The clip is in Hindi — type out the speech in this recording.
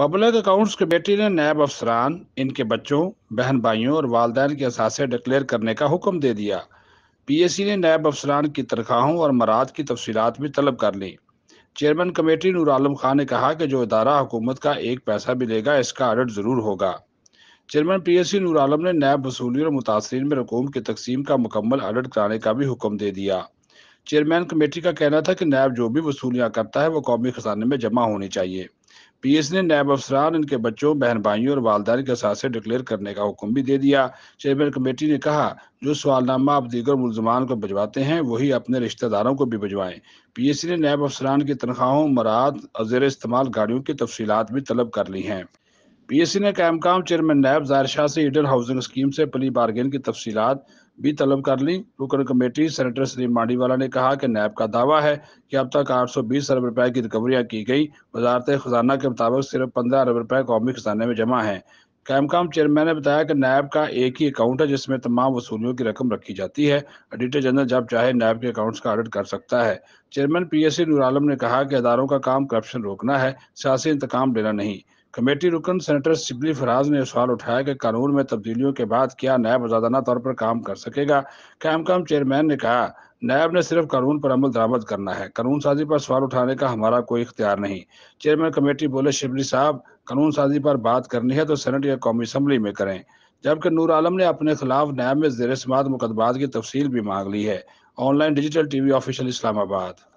पब्लिक अकाउंट्स कमेटी ने नायब अफसरान इनके बच्चों बहन भाइयों और वालदेन के असासे डिक्लेयर करने का हुक्म दे दिया पी एस सी ने नायब अफसरान की तनख्वाहों और मराद की तफसीत भी तलब कर ली चेयरमैन कमेटी नूर आलम खान ने कहा कि जो इदारा हुकूमत का एक पैसा भी लेगा इसका ऑडिट ज़रूर होगा chairman P S C Noor Alam ने नायब वसूली और मुतासरी में रकूम की तकसीम का मुकम्मल ऑडिट कराने का भी हुक्म दे दिया चेयरमैन कमेटी का कहना था कि नैब जो भी वसूलियां करता है वो कौमी खजाने में जमा होनी चाहिए पी एस ने नैब अफसरान इनके बच्चों बहन भाइयों और वालदान के साथ से डिक्लेयर करने का हुक्म भी दे दिया चेयरमैन कमेटी ने कहा जो सवालनामा आप दीगर मुलजमान को भिजवाते हैं वही अपने रिश्तेदारों को भी भिजवाएं पी एस ने नैब अफसरान की तनख्वाहों मराद अजेर इस्तेमाल गाड़ियों की तफसीत भी तलब कर ली हैं पीएससी ने काम चेयरमैन नायब जाहिर शाह से ईडर हाउसिंग स्कीम से पली बार्गेन की तफसीत भी तलब कर ली रुकन कमेटी सेनेटर सलीम मांडीवाला ने कहा कि नैब का दावा है कि अब तक 820 अरब रुपए की रिकवरियां की गई वजारत खजाना के मुताबिक सिर्फ 15 अरब रुपए कौमी खजाने में जमा है काम चेयरमैन ने बताया कि नैब का एक ही अकाउंट है जिसमें तमाम वसूलियों की रकम रखी जाती है ऑडिटर जनरल जब चाहे नैब के अकाउंट्स का ऑडिट कर सकता है चेयरमैन सी नूर आलम ने कहा कि अदारों का काम करप्शन रोकना है सियासी इंतकाम लेना नहीं कमेटी रुकन सेनेटर शिबली फराज ने सवाल उठाया कि कानून में तब्दीलियों के बाद क्या नायब आजादाना तौर पर काम कर सकेगा काम चेयरमैन ने कहा नायब ने सिर्फ कानून पर अमल दरामद करना है कानून साजी पर सवाल उठाने का हमारा कोई इख्तियार नहीं चेयरमैन कमेटी बोले शिबली साहब कानून साजी पर बात करनी है तो सेनेट या कौमी असम्बली में करें जबकि नूर आलम ने अपने खिलाफ नायब में जेर समात मुकदमा की तफसील भी मांग ली है online digital TV official Islamabad